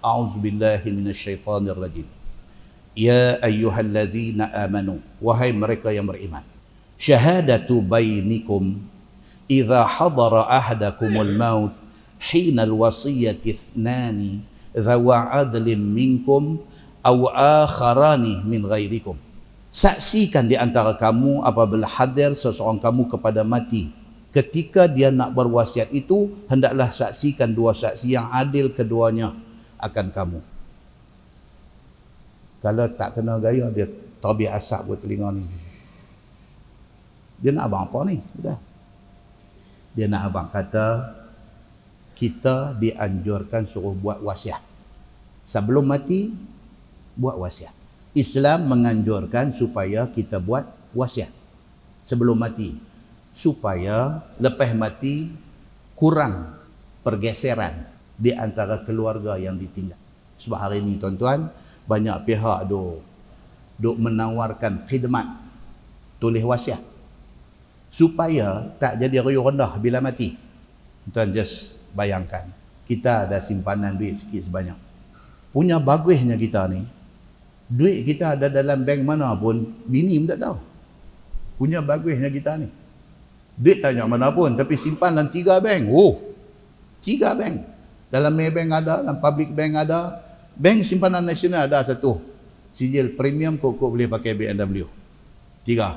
أعوذ بالله من الشيطان الرجيم يا أيها الذين آمنوا وهي مريكا يا مريمان شهادة بينكم إذا حضر أحدكم الموت حين الوصية اثنان ذو عدل منكم أو آخران من غيركم Saksikan di antara kamu apabila hadir seseorang kamu kepada mati. Ketika dia nak berwasiat itu, hendaklah saksikan dua saksi yang adil keduanya akan kamu. Kalau tak kena gaya, dia tabi asap buat telinga ni. Dia nak abang apa ni? Kata. Dia nak abang kata, kita dianjurkan suruh buat wasiat. Sebelum mati, buat wasiat. Islam menganjurkan supaya kita buat wasiat. Sebelum mati. Supaya lepas mati, kurang pergeseran di antara keluarga yang ditinggal. Sebab hari ini tuan-tuan, banyak pihak duk, duk menawarkan khidmat tulis wasiat. Supaya tak jadi riuh rendah bila mati. Tuan just bayangkan. Kita ada simpanan duit sikit sebanyak. Punya bagusnya kita ni, duit kita ada dalam bank mana pun, bini pun tak tahu. Punya bagusnya kita ni. Duit tanya mana pun, tapi simpan dalam tiga bank. Oh, tiga bank. Dalam Maybank ada, dalam public bank ada. Bank simpanan nasional ada satu. Sijil premium kau boleh pakai BMW. Tiga.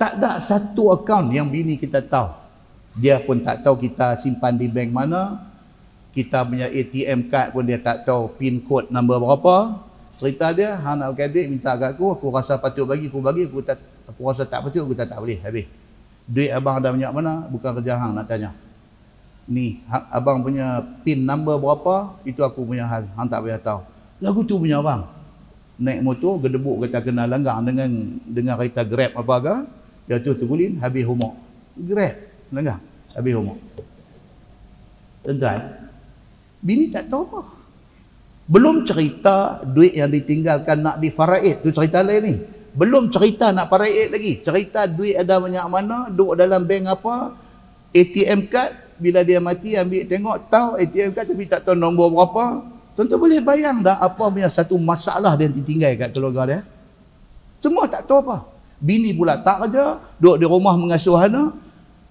Tak ada satu account yang bini kita tahu. Dia pun tak tahu kita simpan di bank mana. Kita punya ATM card pun dia tak tahu pin code nombor berapa. Cerita dia, Han Al-Qadid minta kat aku, aku rasa patut bagi, aku bagi, aku tak, aku rasa tak patut, aku tak, tak boleh. Habis. Duit abang ada banyak mana? Bukan kerja hang nak tanya ni ha, abang punya pin number berapa itu aku punya hal hang tak payah tahu lagu tu punya abang naik motor gedebuk kata kena langgar dengan dengan kereta grab apa ke jatuh terguling habis humuk grab langgar habis humuk tuan bini tak tahu apa belum cerita duit yang ditinggalkan nak di faraid tu cerita lain ni belum cerita nak faraid lagi cerita duit ada banyak mana duduk dalam bank apa ATM card bila dia mati ambil tengok tahu ATM card tapi tak tahu nombor berapa tentu boleh bayang dah apa punya satu masalah dia ditinggal kat keluarga dia semua tak tahu apa bini pula tak kerja duduk di rumah mengasuh anak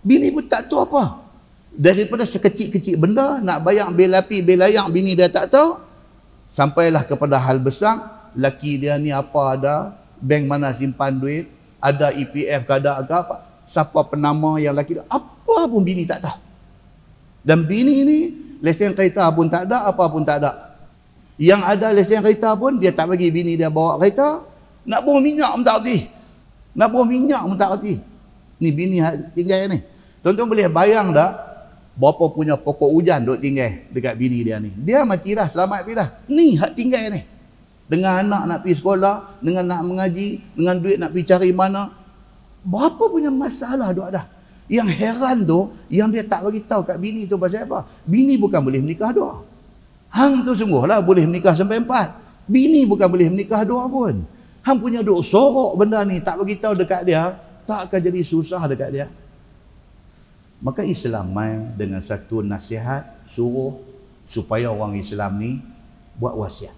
bini pun tak tahu apa daripada sekecil-kecil benda nak bayang bil api bil layang bini dia tak tahu sampailah kepada hal besar laki dia ni apa ada bank mana simpan duit ada EPF ke ada ke apa siapa penama yang laki dia apa pun bini tak tahu dan bini ni lesen kereta pun tak ada, apa pun tak ada. Yang ada lesen kereta pun dia tak bagi bini dia bawa kereta. Nak bawa minyak pun tak reti. Nak bawa minyak pun tak reti. Ni bini tinggal ni. Tuan-tuan boleh bayang tak bapa punya pokok hujan duk tinggal dekat bini dia ni. Dia mati dah selamat pergi dah. Ni hak tinggal ni. Dengan anak nak pergi sekolah, dengan nak mengaji, dengan duit nak pergi cari mana. Berapa punya masalah duk dah. Yang heran tu, yang dia tak bagi tahu kat bini tu pasal apa? Bini bukan boleh menikah dua. Hang tu sungguhlah boleh menikah sampai empat. Bini bukan boleh menikah dua pun. Hang punya duk sorok benda ni, tak bagi tahu dekat dia, tak akan jadi susah dekat dia. Maka Islam mai dengan satu nasihat suruh supaya orang Islam ni buat wasiat.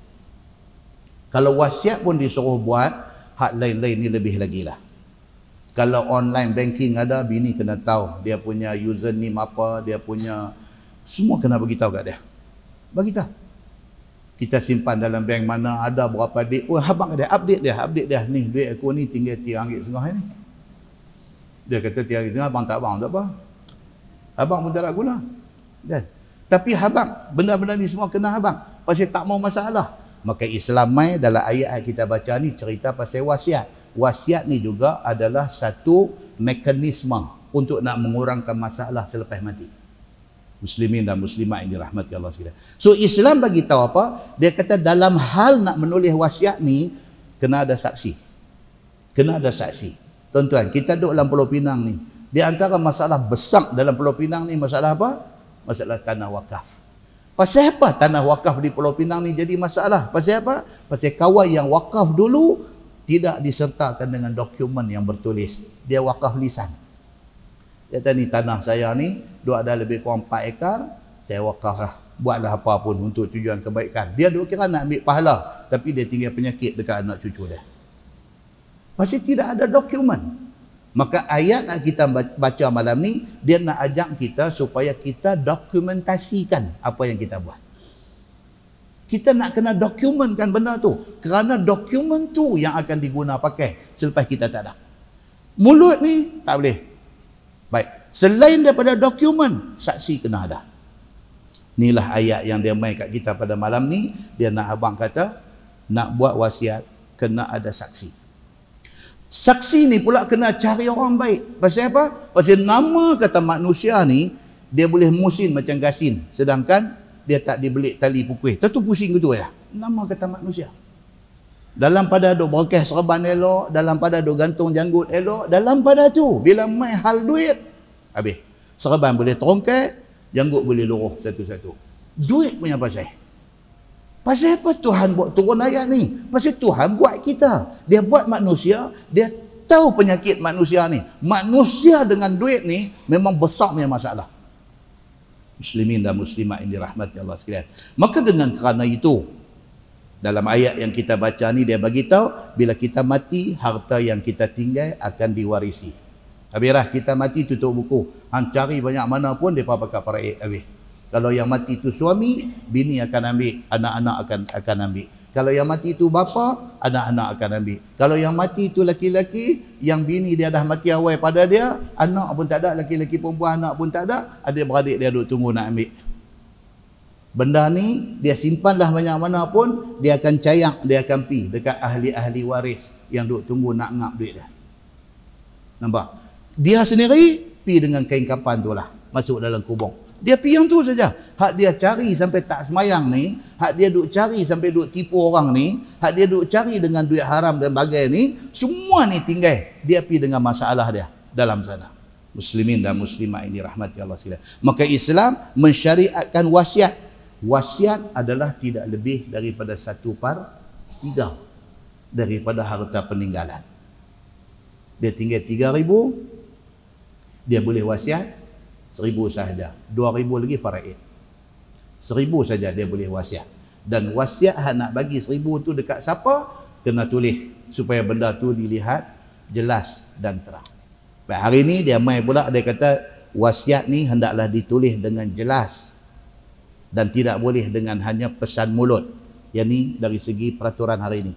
Kalau wasiat pun disuruh buat, hak lain-lain ni lebih lagi lah. Kalau online banking ada, bini kena tahu dia punya username apa, dia punya semua kena bagi tahu kat dia. Bagi tahu. Kita simpan dalam bank mana, ada berapa duit. Oh, habang dia, update dia, update dia. Ni, duit aku ni tinggal tiang ringgit setengah ni. Dia kata tiang ringgit setengah, abang tak abang, tak apa. Abang pun tak guna. Dan, tapi habang, benda-benda ni semua kena habang. Pasal tak mau masalah. Maka Islam mai dalam ayat yang kita baca ni cerita pasal wasiat wasiat ni juga adalah satu mekanisme untuk nak mengurangkan masalah selepas mati. Muslimin dan muslimat yang dirahmati Allah sekalian. So Islam bagi tahu apa? Dia kata dalam hal nak menulis wasiat ni kena ada saksi. Kena ada saksi. Tuan-tuan, kita duduk dalam Pulau Pinang ni. Di antara masalah besar dalam Pulau Pinang ni masalah apa? Masalah tanah wakaf. Pasal apa tanah wakaf di Pulau Pinang ni jadi masalah? Pasal apa? Pasal kawan yang wakaf dulu tidak disertakan dengan dokumen yang bertulis. Dia wakaf lisan. Dia kata ni tanah saya ni, dua ada lebih kurang 4 ekar, saya wakaf lah. Buatlah apa pun untuk tujuan kebaikan. Dia dua kira nak ambil pahala, tapi dia tinggal penyakit dekat anak cucu dia. Masih tidak ada dokumen. Maka ayat nak kita baca malam ni, dia nak ajak kita supaya kita dokumentasikan apa yang kita buat kita nak kena dokumenkan benda tu kerana dokumen tu yang akan diguna pakai selepas kita tak ada mulut ni tak boleh baik selain daripada dokumen saksi kena ada inilah ayat yang dia main kat kita pada malam ni dia nak abang kata nak buat wasiat kena ada saksi saksi ni pula kena cari orang baik pasal apa? pasal nama kata manusia ni dia boleh musin macam gasin sedangkan dia tak dibelik tali pukul. Tentu pusing gitu ya. Nama lah. kata manusia. Dalam pada duk berkeh serban elok, dalam pada duk gantung janggut elok, dalam pada tu, bila main hal duit, habis. Serban boleh terongkat, janggut boleh luruh satu-satu. Duit punya pasal. Pasal apa Tuhan buat turun ayat ni? Pasal Tuhan buat kita. Dia buat manusia, dia tahu penyakit manusia ni. Manusia dengan duit ni memang besar punya masalah muslimin dan muslimat yang dirahmati Allah sekalian. Maka dengan kerana itu dalam ayat yang kita baca ni dia bagi tahu bila kita mati harta yang kita tinggal akan diwarisi. Habislah kita mati tutup buku. Han cari banyak mana pun depa pakai para habis. Kalau yang mati itu suami, bini akan ambil, anak-anak akan akan ambil. Kalau yang mati itu bapa, anak-anak akan ambil. Kalau yang mati itu laki-laki, yang bini dia dah mati awal pada dia, anak pun tak ada, laki-laki perempuan anak pun tak ada, ada beradik dia duduk tunggu nak ambil. Benda ni dia simpanlah banyak mana pun dia akan cayak dia akan pi dekat ahli-ahli waris yang duk tunggu nak ngap duit dia. Nampak? Dia sendiri pi dengan kain kapan tu lah masuk dalam kubur. Dia pi yang tu saja. Hak dia cari sampai tak semayang ni, hak dia duk cari sampai duk tipu orang ni, hak dia duk cari dengan duit haram dan bagai ni, semua ni tinggal. Dia pi dengan masalah dia dalam sana. Muslimin dan Muslimah ini rahmati Allah sekalian. Maka Islam mensyariatkan wasiat. Wasiat adalah tidak lebih daripada satu par tiga daripada harta peninggalan. Dia tinggal tiga ribu, dia boleh wasiat seribu sahaja dua ribu lagi faraid seribu saja dia boleh wasiat dan wasiat nak bagi seribu tu dekat siapa kena tulis supaya benda tu dilihat jelas dan terang Baik, hari ini dia mai pula dia kata wasiat ni hendaklah ditulis dengan jelas dan tidak boleh dengan hanya pesan mulut yang ni dari segi peraturan hari ini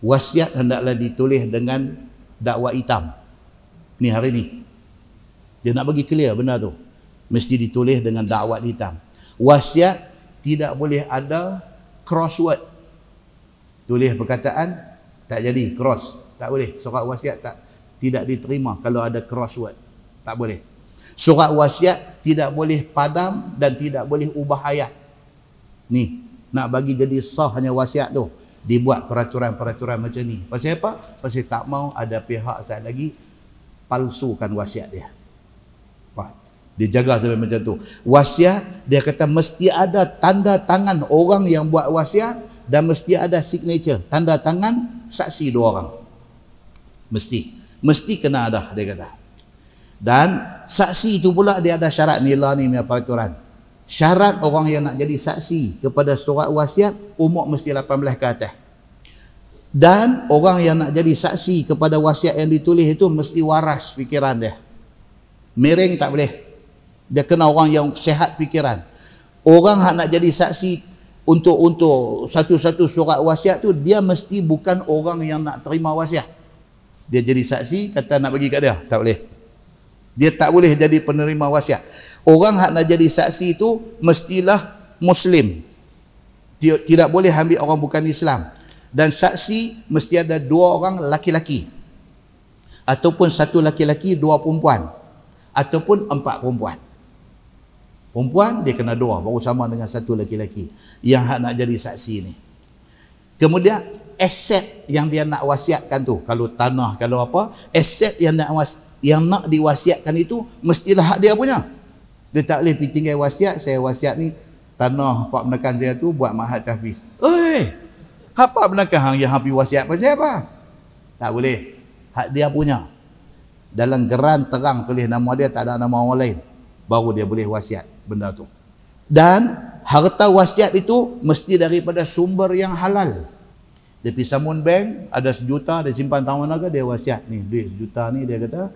wasiat hendaklah ditulis dengan dakwa hitam ni hari ni dia nak bagi clear benda tu. Mesti ditulis dengan dakwat hitam. Wasiat tidak boleh ada crossword. Tulis perkataan tak jadi cross. Tak boleh. Surat wasiat tak tidak diterima kalau ada crossword. Tak boleh. Surat wasiat tidak boleh padam dan tidak boleh ubah ayat. Ni, nak bagi jadi sahnya wasiat tu dibuat peraturan-peraturan macam ni. Pasal apa? Pasal tak mau ada pihak saya lagi palsukan wasiat dia. Dia jaga sampai macam tu. Wasiat, dia kata mesti ada tanda tangan orang yang buat wasiat dan mesti ada signature, tanda tangan saksi dua orang. Mesti. Mesti kena ada, dia kata. Dan saksi itu pula dia ada syarat nilai ni lah punya peraturan. Syarat orang yang nak jadi saksi kepada surat wasiat, umur mesti 18 ke atas. Dan orang yang nak jadi saksi kepada wasiat yang ditulis itu mesti waras fikiran dia. Miring tak boleh dia kena orang yang sehat fikiran orang hak nak jadi saksi untuk untuk satu-satu surat wasiat tu dia mesti bukan orang yang nak terima wasiat dia jadi saksi kata nak bagi kat dia tak boleh dia tak boleh jadi penerima wasiat orang hak nak jadi saksi tu mestilah muslim dia tidak boleh ambil orang bukan Islam dan saksi mesti ada dua orang laki-laki ataupun satu laki-laki dua perempuan ataupun empat perempuan perempuan dia kena doa baru sama dengan satu lelaki-lelaki yang nak jadi saksi ni kemudian aset yang dia nak wasiatkan tu kalau tanah kalau apa aset yang nak was, yang nak diwasiatkan itu mestilah hak dia punya dia tak boleh pergi tinggal wasiat saya wasiat ni tanah pak menekan saya tu buat mahat tahfiz oi apa menekan hang yang hampir wasiat pasal apa tak boleh hak dia punya dalam geran terang tulis nama dia tak ada nama orang lain baru dia boleh wasiat benda tu. Dan harta wasiat itu mesti daripada sumber yang halal. Depi samun bank ada sejuta dia simpan tahun mana ke dia wasiat ni duit sejuta ni dia kata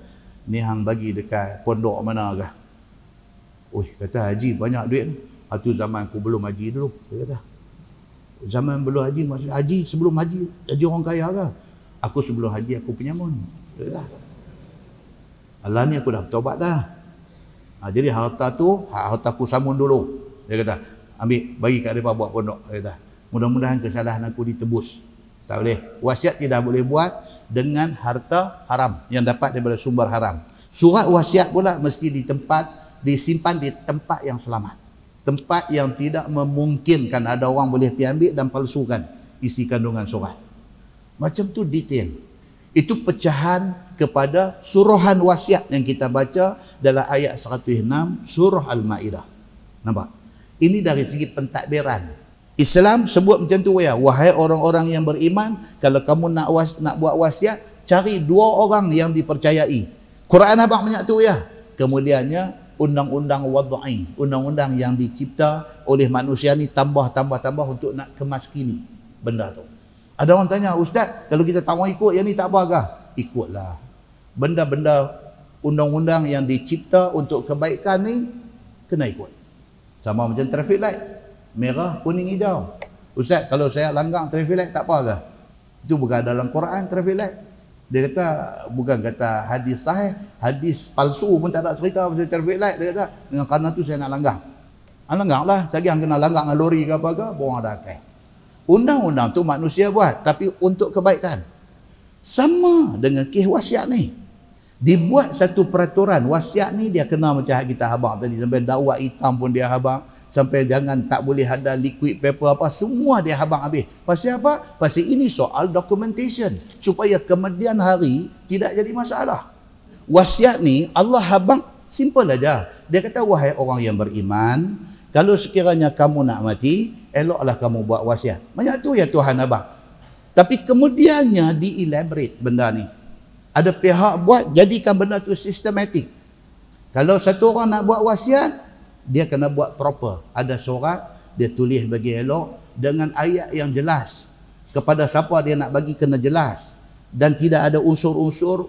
ni hang bagi dekat pondok mana ke. Ui kata haji banyak duit. Itu zaman aku belum haji dulu dia kata. Zaman belum haji maksud haji sebelum haji haji orang kaya ke? Aku sebelum haji aku punya mon. Dia kata. Allah ni aku dah bertaubat dah. Ha, jadi harta tu hak harta aku samun dulu. Dia kata, ambil bagi kat depa buat pondok dia kata. Mudah-mudahan kesalahan aku ditebus. Tak boleh. Wasiat tidak boleh buat dengan harta haram yang dapat daripada sumber haram. Surat wasiat pula mesti di tempat disimpan di tempat yang selamat. Tempat yang tidak memungkinkan ada orang boleh pergi ambil dan palsukan isi kandungan surat. Macam tu detail. Itu pecahan kepada suruhan wasiat yang kita baca dalam ayat 106 surah Al-Ma'idah. Nampak? Ini dari segi pentadbiran. Islam sebut macam tu ya. Wahai orang-orang yang beriman, kalau kamu nak was, nak buat wasiat, cari dua orang yang dipercayai. Quran abang banyak tu ya. Kemudiannya undang-undang wad'i, undang-undang yang dicipta oleh manusia ni tambah-tambah-tambah untuk nak kemas kini benda tu. Ada orang tanya, Ustaz, kalau kita tak mau ikut yang ni tak apa ke? Ikutlah benda-benda undang-undang yang dicipta untuk kebaikan ni kena ikut. Sama macam traffic light. Merah, kuning, hijau. Ustaz, kalau saya langgar traffic light tak apa ke? Itu bukan dalam Quran traffic light. Dia kata bukan kata hadis sahih, hadis palsu pun tak ada cerita pasal traffic light dia kata dengan kerana tu saya nak langgar. Ah lah, saya yang kena langgar dengan lori ke apa ke, buang ada akal. Undang-undang tu manusia buat tapi untuk kebaikan. Sama dengan kisah wasiat ni dibuat satu peraturan wasiat ni dia kena macam kita habang tadi sampai dakwah hitam pun dia habang sampai jangan tak boleh ada liquid paper apa semua dia habang habis pasal apa pasal ini soal documentation supaya kemudian hari tidak jadi masalah wasiat ni Allah habang simple saja. dia kata wahai orang yang beriman kalau sekiranya kamu nak mati eloklah kamu buat wasiat banyak tu ya Tuhan abang tapi kemudiannya di elaborate benda ni ada pihak buat jadikan benda tu sistematik kalau satu orang nak buat wasiat dia kena buat proper ada surat dia tulis bagi elok dengan ayat yang jelas kepada siapa dia nak bagi kena jelas dan tidak ada unsur-unsur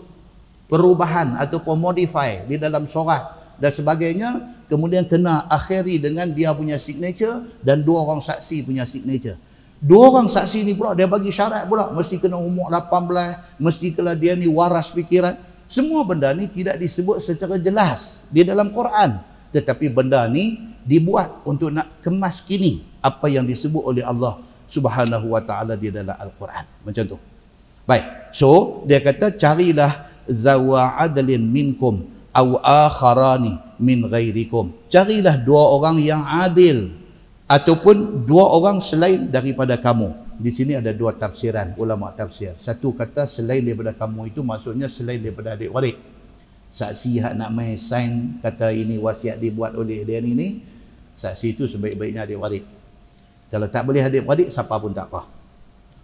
perubahan ataupun modify di dalam surat dan sebagainya kemudian kena akhiri dengan dia punya signature dan dua orang saksi punya signature Dua orang saksi ni pula dia bagi syarat pula mesti kena umur 18, mesti kena dia ni waras fikiran. Semua benda ni tidak disebut secara jelas di dalam Quran. Tetapi benda ni dibuat untuk nak kemas kini apa yang disebut oleh Allah Subhanahu wa taala di dalam Al-Quran. Macam tu. Baik. So dia kata carilah zawa adlin minkum au akharani min ghairikum. Carilah dua orang yang adil ataupun dua orang selain daripada kamu. Di sini ada dua tafsiran ulama tafsir. Satu kata selain daripada kamu itu maksudnya selain daripada adik waris. Saksi hak nak mai sign kata ini wasiat dibuat oleh dia ini, Saksi itu sebaik-baiknya adik waris. Kalau tak boleh adik waris siapa pun tak apa.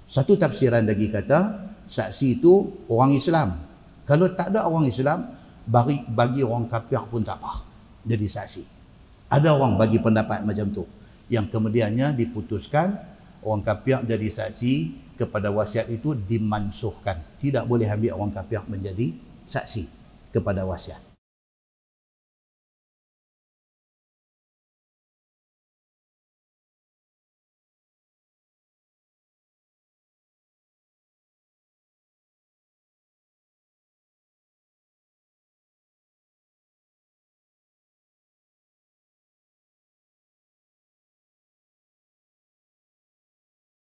Satu tafsiran lagi kata saksi itu orang Islam. Kalau tak ada orang Islam bagi bagi orang kafir pun tak apa. Jadi saksi. Ada orang bagi pendapat macam tu yang kemudiannya diputuskan orang kafir jadi saksi kepada wasiat itu dimansuhkan. Tidak boleh ambil orang kafir menjadi saksi kepada wasiat.